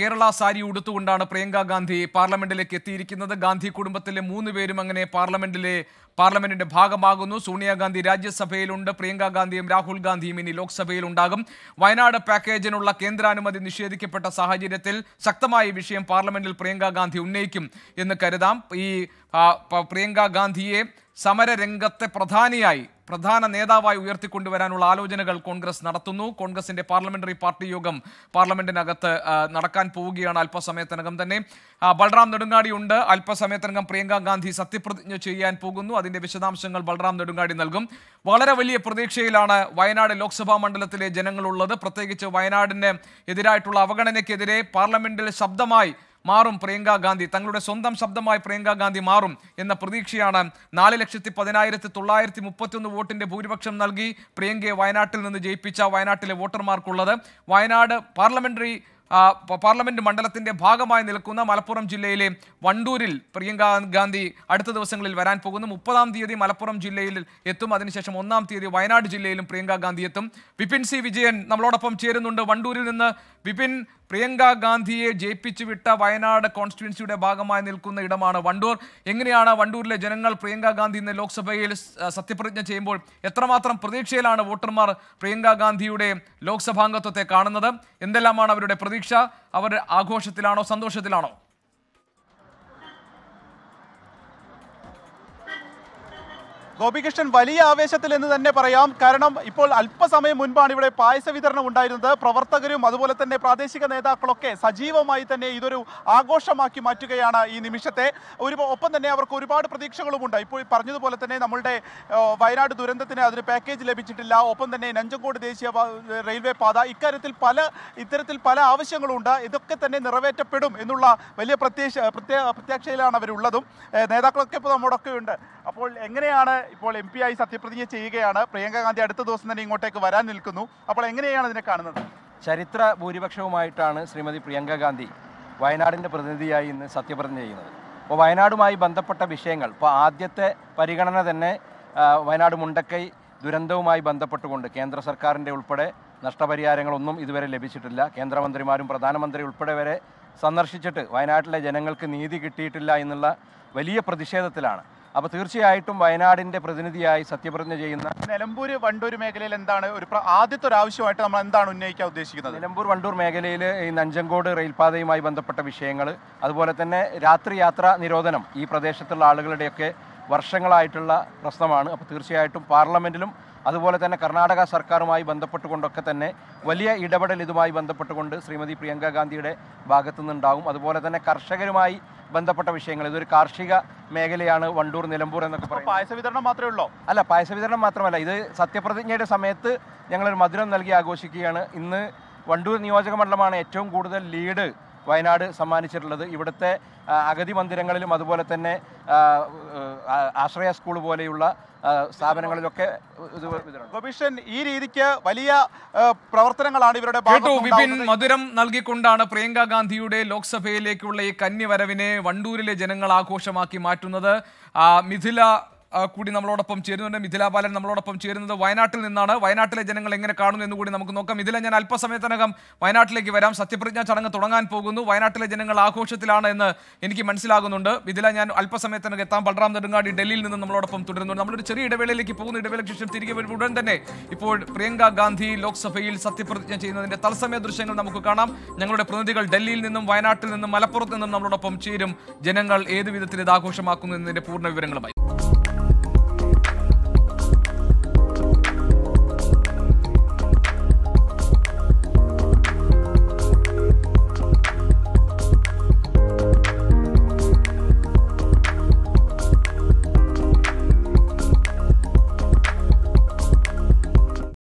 കേരള സാരി ഉടുത്തുകൊണ്ടാണ് പ്രിയങ്ക ഗാന്ധി പാർലമെന്റിലേക്ക് എത്തിയിരിക്കുന്നത് ഗാന്ധി കുടുംബത്തിലെ മൂന്ന് പേരും അങ്ങനെ പാർലമെന്റിലെ പാർലമെന്റിന്റെ ഭാഗമാകുന്നു സോണിയാഗാന്ധി രാജ്യസഭയിലുണ്ട് പ്രിയങ്ക ഗാന്ധിയും രാഹുൽ ഗാന്ധിയും ഇനി ലോക്സഭയിൽ ഉണ്ടാകും വയനാട് പാക്കേജിനുള്ള കേന്ദ്രാനുമതി നിഷേധിക്കപ്പെട്ട സാഹചര്യത്തിൽ ശക്തമായ വിഷയം പാർലമെന്റിൽ പ്രിയങ്ക ഗാന്ധി ഉന്നയിക്കും എന്ന് കരുതാം ഈ പ്രിയങ്ക ഗാന്ധിയെ സമരരംഗത്തെ പ്രധാനിയായി പ്രധാന നേതാവായി ഉയർത്തിക്കൊണ്ടുവരാനുള്ള ആലോചനകൾ കോൺഗ്രസ് നടത്തുന്നു കോൺഗ്രസിന്റെ പാർലമെന്ററി പാർട്ടി യോഗം പാർലമെന്റിനകത്ത് നടക്കാൻ പോവുകയാണ് അല്പസമയത്തിനകം തന്നെ ബൽറാം ഉണ്ട് അല്പസമയത്തിനകം പ്രിയങ്ക ഗാന്ധി സത്യപ്രതിജ്ഞ ചെയ്യാൻ പോകുന്നു അതിന്റെ വിശദാംശങ്ങൾ ബൽറാം നെടുങ്ങാടി നൽകും വളരെ വലിയ പ്രതീക്ഷയിലാണ് വയനാട് ലോക്സഭാ മണ്ഡലത്തിലെ ജനങ്ങളുള്ളത് പ്രത്യേകിച്ച് വയനാടിന് എതിരായിട്ടുള്ള അവഗണനയ്ക്കെതിരെ പാർലമെന്റിൽ ശബ്ദമായി മാറും പ്രിയങ്ക ഗാന്ധി തങ്ങളുടെ സ്വന്തം ശബ്ദമായി പ്രിയങ്ക ഗാന്ധി മാറും എന്ന പ്രതീക്ഷയാണ് നാല് ലക്ഷത്തി പതിനായിരത്തി തൊള്ളായിരത്തി മുപ്പത്തിയൊന്ന് വോട്ടിന്റെ ഭൂരിപക്ഷം നൽകി പ്രിയങ്കയെ വയനാട്ടിൽ നിന്ന് ജയിപ്പിച്ച വയനാട്ടിലെ വോട്ടർമാർക്കുള്ളത് വയനാട് പാർലമെന്ററി പാർലമെന്റ് മണ്ഡലത്തിന്റെ ഭാഗമായി നിൽക്കുന്ന മലപ്പുറം ജില്ലയിലെ വണ്ടൂരിൽ പ്രിയങ്ക ഗാന്ധി അടുത്ത ദിവസങ്ങളിൽ വരാൻ പോകുന്നു മുപ്പതാം തീയതി മലപ്പുറം ജില്ലയിൽ എത്തും അതിനുശേഷം ഒന്നാം തീയതി വയനാട് ജില്ലയിലും പ്രിയങ്ക ഗാന്ധി എത്തും വിപിൻ സി വിജയൻ നമ്മളോടൊപ്പം ചേരുന്നുണ്ട് വണ്ടൂരിൽ നിന്ന് വിപിൻ പ്രിയങ്ക ഗാന്ധിയെ ജയിപ്പിച്ചു വിട്ട വയനാട് കോൺസ്റ്റിറ്റ്യൻസിയുടെ ഭാഗമായി നിൽക്കുന്ന ഇടമാണ് വണ്ടൂർ എങ്ങനെയാണ് വണ്ടൂരിലെ ജനങ്ങൾ പ്രിയങ്ക ഗാന്ധി ഇന്ന് ലോക്സഭയിൽ സത്യപ്രതിജ്ഞ ചെയ്യുമ്പോൾ എത്രമാത്രം പ്രതീക്ഷയിലാണ് വോട്ടർമാർ പ്രിയങ്ക ഗാന്ധിയുടെ ലോക്സഭാംഗത്വത്തെ കാണുന്നത് എന്തെല്ലാമാണ് അവരുടെ പ്രതീക്ഷ പരീക്ഷ അവരുടെ ആഘോഷത്തിലാണോ സന്തോഷത്തിലാണോ ഗോപികൃഷ്ണൻ വലിയ ആവേശത്തിൽ എന്ന് തന്നെ പറയാം കാരണം ഇപ്പോൾ അല്പസമയം മുൻപാണ് ഇവിടെ പായസ വിതരണം ഉണ്ടായിരുന്നത് പ്രവർത്തകരും അതുപോലെ തന്നെ പ്രാദേശിക നേതാക്കളൊക്കെ സജീവമായി തന്നെ ഇതൊരു ആഘോഷമാക്കി മാറ്റുകയാണ് ഈ നിമിഷത്തെ ഒരു ഒപ്പം തന്നെ അവർക്ക് ഒരുപാട് പ്രതീക്ഷകളുമുണ്ട് ഇപ്പോൾ പറഞ്ഞതുപോലെ തന്നെ നമ്മളുടെ വയനാട് ദുരന്തത്തിന് അതിന് പാക്കേജ് ലഭിച്ചിട്ടില്ല ഒപ്പം തന്നെ നഞ്ചങ്കോട് ദേശീയ റെയിൽവേ പാത ഇക്കാര്യത്തിൽ പല ഇത്തരത്തിൽ പല ആവശ്യങ്ങളുണ്ട് ഇതൊക്കെ തന്നെ നിറവേറ്റപ്പെടും എന്നുള്ള വലിയ പ്രത്യക്ഷ പ്രത്യാ പ്രത്യാക്ഷയിലാണ് അവരുള്ളതും നേതാക്കളൊക്കെ ഇപ്പോൾ ഒക്കെ ഉണ്ട് അപ്പോൾ എങ്ങനെയാണ് ഇപ്പോൾ എം ആയി സത്യപ്രതിജ്ഞ ചെയ്യുകയാണ് പ്രിയങ്ക ഗാന്ധി അടുത്ത ദിവസം തന്നെ ഇങ്ങോട്ടേക്ക് വരാൻ നിൽക്കുന്നു അപ്പോൾ എങ്ങനെയാണ് അതിനെ കാണുന്നത് ചരിത്ര ഭൂരിപക്ഷവുമായിട്ടാണ് ശ്രീമതി പ്രിയങ്ക ഗാന്ധി വയനാടിൻ്റെ പ്രതിനിധിയായി ഇന്ന് സത്യപ്രതിജ്ഞ ചെയ്യുന്നത് അപ്പോൾ വയനാടുമായി ബന്ധപ്പെട്ട വിഷയങ്ങൾ ഇപ്പോൾ ആദ്യത്തെ പരിഗണന തന്നെ വയനാട് മുണ്ടക്കൈ ദുരന്തവുമായി ബന്ധപ്പെട്ടുകൊണ്ട് കേന്ദ്ര സർക്കാരിൻ്റെ ഉൾപ്പെടെ നഷ്ടപരിഹാരങ്ങളൊന്നും ഇതുവരെ ലഭിച്ചിട്ടില്ല കേന്ദ്രമന്ത്രിമാരും പ്രധാനമന്ത്രി ഉൾപ്പെടെ വരെ സന്ദർശിച്ചിട്ട് വയനാട്ടിലെ ജനങ്ങൾക്ക് നീതി കിട്ടിയിട്ടില്ല എന്നുള്ള വലിയ പ്രതിഷേധത്തിലാണ് അപ്പോൾ തീർച്ചയായിട്ടും വയനാടിന്റെ പ്രതിനിധിയായി സത്യപ്രതിജ്ഞ ചെയ്യുന്ന നിലമ്പൂർ വണ്ടൂർ മേഖലയിൽ എന്താണ് ഒരു ആദ്യത്തെ ഒരു ആവശ്യമായിട്ട് നമ്മൾ എന്താണ് ഉന്നയിക്കാൻ ഉദ്ദേശിക്കുന്നത് നിലമ്പൂർ വണ്ടൂർ മേഖലയിൽ ഈ നഞ്ചങ്കോട് റെയിൽപാതയുമായി ബന്ധപ്പെട്ട വിഷയങ്ങൾ അതുപോലെ തന്നെ രാത്രി യാത്രാ നിരോധനം ഈ പ്രദേശത്തുള്ള ആളുകളുടെയൊക്കെ വർഷങ്ങളായിട്ടുള്ള പ്രശ്നമാണ് അപ്പോൾ തീർച്ചയായിട്ടും പാർലമെന്റിലും അതുപോലെ തന്നെ കർണാടക സർക്കാരുമായി ബന്ധപ്പെട്ടുകൊണ്ടൊക്കെ തന്നെ വലിയ ഇടപെടൽ ഇതുമായി ബന്ധപ്പെട്ടുകൊണ്ട് ശ്രീമതി പ്രിയങ്ക ഗാന്ധിയുടെ ഭാഗത്തു നിന്നുണ്ടാകും അതുപോലെ തന്നെ കർഷകരുമായി ബന്ധപ്പെട്ട വിഷയങ്ങൾ ഇതൊരു കാർഷിക മേഖലയാണ് വണ്ടൂർ നിലമ്പൂർ എന്നൊക്കെ പറയും പായസ വിതരണം മാത്രമേ ഉള്ളൂ അല്ല പായസ വിതരണം മാത്രമല്ല ഇത് സത്യപ്രതിജ്ഞയുടെ സമയത്ത് ഞങ്ങളൊരു മധുരം നൽകി ആഘോഷിക്കുകയാണ് ഇന്ന് വണ്ടൂർ നിയോജക മണ്ഡലമാണ് ഏറ്റവും കൂടുതൽ ലീഡ് വയനാട് സമ്മാനിച്ചിട്ടുള്ളത് ഇവിടുത്തെ അഗതി മന്ദിരങ്ങളിലും അതുപോലെ തന്നെ ആശ്രയ സ്കൂൾ പോലെയുള്ള സ്ഥാപനങ്ങളിലൊക്കെ കമ്മീഷൻ ഈ രീതിക്ക് വലിയ പ്രവർത്തനങ്ങളാണ് ഇവരുടെ വിപിൻ മധുരം നൽകിക്കൊണ്ടാണ് പ്രിയങ്ക ഗാന്ധിയുടെ ലോക്സഭയിലേക്കുള്ള ഈ കന്നിവരവിനെ വണ്ടൂരിലെ ജനങ്ങൾ ആഘോഷമാക്കി മാറ്റുന്നത് മിഥില കൂടി നമ്മളോടൊപ്പം ചേരുന്നുണ്ട് മിഥില ബാലൻ നമ്മളോടൊപ്പം ചേരുന്നത് വയനാട്ടിൽ നിന്നാണ് വയനാട്ടിലെ ജനങ്ങൾ എങ്ങനെ കാണുന്നു എന്ന് കൂടി നമുക്ക് നോക്കാം ഇതിലെ ഞാൻ അല്പസമയത്തിനകം വയനാട്ടിലേക്ക് വരാം സത്യപ്രതിജ്ഞാ ചടങ്ങ് തുടങ്ങാൻ പോകുന്നു വയനാട്ടിലെ ജനങ്ങൾ ആഘോഷത്തിലാണ് എന്ന് എനിക്ക് മനസ്സിലാകുന്നുണ്ട് മിഥില ഞാൻ അല്പസമയത്തിനകം എത്താം ബൽറാം നെടുങ്ങാടി ഡൽഹിയിൽ നിന്ന് നമ്മളോടൊപ്പം തുടരുന്നുണ്ട് നമ്മളൊരു ചെറിയ ഇടവേളയിലേക്ക് പോകുന്ന ഇടവേളയ്ക്ക് ശേഷം തിരികെ വരുമ്പോൾ ഉടൻ തന്നെ ഇപ്പോൾ പ്രിയങ്ക ഗാന്ധി ലോക്സഭയിൽ സത്യപ്രതിജ്ഞ ചെയ്യുന്നതിന്റെ തത്സമയ ദൃശ്യങ്ങൾ നമുക്ക് കാണാം ഞങ്ങളുടെ പ്രതിനിധികൾ ഡൽഹിയിൽ നിന്നും വയനാട്ടിൽ നിന്നും മലപ്പുറത്ത് നിന്നും നമ്മളോടൊപ്പം ചേരും ജനങ്ങൾ ഏത് വിധത്തിൽ ഇത് ആഘോഷമാക്കുന്നു എന്നതിന്റെ പൂർണ്ണ വിവരങ്ങളുമായി